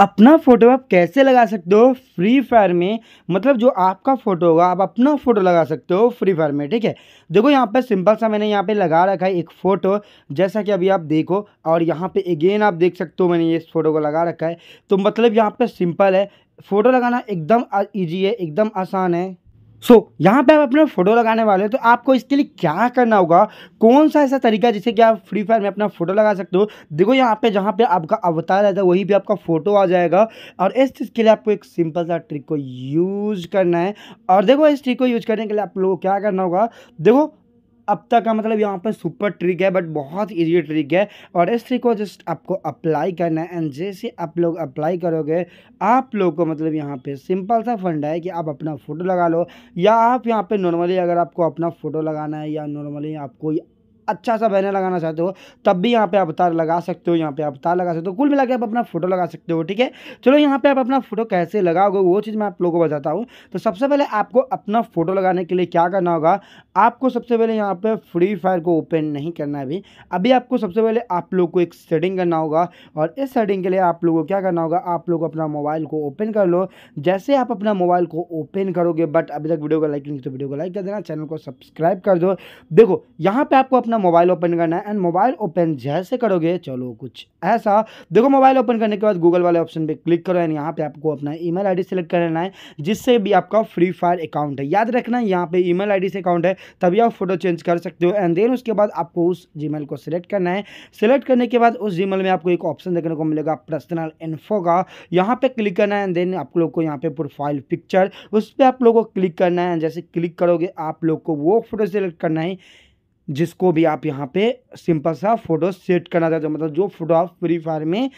अपना फ़ोटो आप कैसे लगा सकते हो फ्री फायर में मतलब जो आपका फ़ोटो होगा आप अपना फ़ोटो लगा सकते हो फ्री फायर में ठीक है देखो यहाँ पर सिंपल सा मैंने यहाँ पे लगा रखा है एक फ़ोटो जैसा कि अभी आप देखो और यहाँ पे अगेन आप देख सकते हो मैंने ये फ़ोटो को लगा रखा है तो मतलब यहाँ पर सिंपल है फ़ोटो लगाना एकदम ईजी है एकदम आसान है सो so, यहाँ पे आप अपना फ़ोटो लगाने वाले हैं तो आपको इसके लिए क्या करना होगा कौन सा ऐसा तरीका जिससे कि आप फ्री फायर में अपना फ़ोटो लगा सकते हो देखो यहाँ पे जहाँ पे आपका अवतार रहता है वहीं पे आपका फ़ोटो आ जाएगा और इस चीज़ के लिए आपको एक सिंपल सा ट्रिक को यूज़ करना है और देखो इस ट्रिक को यूज़ करने के लिए आप लोगों को क्या करना होगा देखो अब तक का मतलब यहाँ पर सुपर ट्रिक है बट बहुत इजी ट्रिक है और इस ट्रिक को जस्ट आपको अप्लाई करना है एंड जैसे आप लोग अप्लाई करोगे आप लोग को मतलब यहाँ पे सिंपल सा फंड है कि आप अपना फ़ोटो लगा लो या आप यहाँ पे नॉर्मली अगर आपको अपना फ़ोटो लगाना है या नॉर्मली आपको अच्छा सा बैनर लगाना चाहते हो तब भी यहाँ पे आप तार लगा सकते हो यहाँ पे आप तार लगा सकते हो कुल मिला आप अपना फोटो लगा सकते हो ठीक है चलो यहाँ पे आप अपना फोटो कैसे लगाओगे वो चीज़ मैं आप लोगों को बताता हूँ तो सबसे पहले आपको अपना फोटो लगाने के लिए क्या करना होगा आपको सबसे पहले यहाँ पर फ्री फायर को ओपन नहीं करना है अभी अभी आपको सबसे पहले आप लोग को एक सेटिंग करना होगा और इस सेटिंग के लिए आप लोगों को क्या करना होगा आप लोग अपना मोबाइल को ओपन कर लो जैसे आप अपना मोबाइल को ओपन करोगे बट अभी तक वीडियो को लाइक नहीं तो वीडियो को लाइक कर देना चैनल को सब्सक्राइब कर दो देखो यहाँ पर आपको अपना अपना मोबाइल ओपन करना है एंड मोबाइल ओपन जैसे करोगे चलो कुछ ऐसा देखो मोबाइल ओपन करने के बाद गूगल वाले ऑप्शन पे क्लिक करो एंड यहाँ पे आपको अपना ईमेल आईडी सेलेक्ट कर लेना है जिससे भी आपका फ्री फायर अकाउंट है याद रखना यहाँ पे ईमेल आईडी से अकाउंट है तभी आप फोटो चेंज कर सकते हो एंड देन उसके बाद आपको उस जीमेल को सिलेक्ट करना है सिलेक्ट करने के बाद उस जीमेल में आपको एक ऑप्शन देखने को मिलेगा पर्सनल इन्फो का यहाँ पर क्लिक करना है एंड देन आप लोग को यहाँ पे प्रोफाइल पिक्चर उस पर आप लोग को क्लिक करना है जैसे क्लिक करोगे आप लोग को वो फोटो सेलेक्ट करना है जिसको भी आप यहाँ पे सिंपल सा फोटो सेट करना चाहते हो मतलब जो फोटो आप फ्री फायर में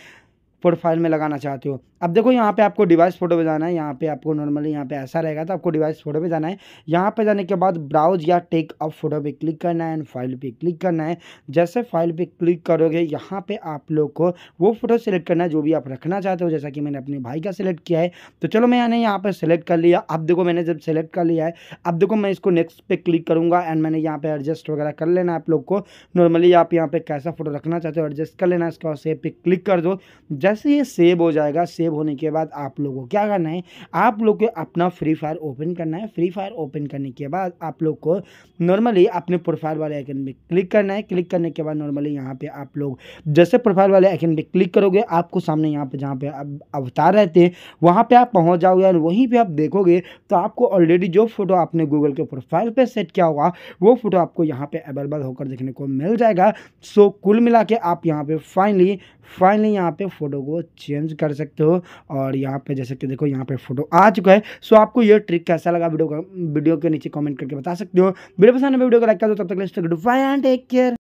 प्रोफाइल में लगाना चाहते हो अब देखो यहाँ पे आपको डिवाइस फोटो पे जाना है यहाँ पे आपको नॉर्मली यहाँ पे ऐसा रहेगा तो आपको डिवाइस फोटो पे जाना है यहाँ पे जाने के बाद ब्राउज या टेक अप फोटो पे क्लिक करना है एंड फाइल पे क्लिक करना है जैसे फाइल पे क्लिक करोगे यहाँ पे आप लोग को वो फोटो सेलेक्ट करना है जो भी आप रखना चाहते हो जैसा कि मैंने अपने भाई का सिलेक्ट किया है तो चलो मैंने यहाँ पर सेलेक्ट कर लिया अब देखो मैंने जब सेलेक्ट कर लिया है अब देखो मैं इसको नेक्स्ट पर क्लिक करूँगा एंड मैंने यहाँ पर एडजस्ट वगैरह कर लेना आप लोग को नॉर्मली आप यहाँ पर कैसा फोटो रखना चाहते हो एडजस्ट कर लेना इसके बाद सेव पे क्लिक कर दो जैसे ये सेव हो जाएगा सेव होने के बाद आप लोगों को क्या करना है आप लोग को अपना फ्री फायर ओपन करना है फ्री फायर ओपन करने के बाद आप लोग को नॉर्मली अपने प्रोफाइल वाले आइकन पे क्लिक करना है क्लिक करने के बाद नॉर्मली यहाँ पे आप लोग जैसे प्रोफाइल वाले आइकन पर क्लिक करोगे आपको सामने यहाँ पर जहाँ पर अवतार रहते हैं वहाँ पर आप पहुँच जाओगे और वहीं पर आप देखोगे तो आपको ऑलरेडी जो फोटो आपने गूगल के प्रोफाइल पर सेट किया होगा वो फोटो आपको यहाँ पर अवेलेबल होकर देखने को मिल जाएगा सो कुल मिला आप यहाँ पर फाइनली फाइनली यहाँ पर फोटो लोग वो चेंज कर सकते हो और यहाँ पे जैसे कि देखो यहाँ पे फोटो आ चुका है सो आपको ये ट्रिक कैसा लगा वीडियो का वीडियो के नीचे कमेंट करके बता सकते हो वीडियो पसंद है वीडियो को लाइक कर दो तब तक टेक केयर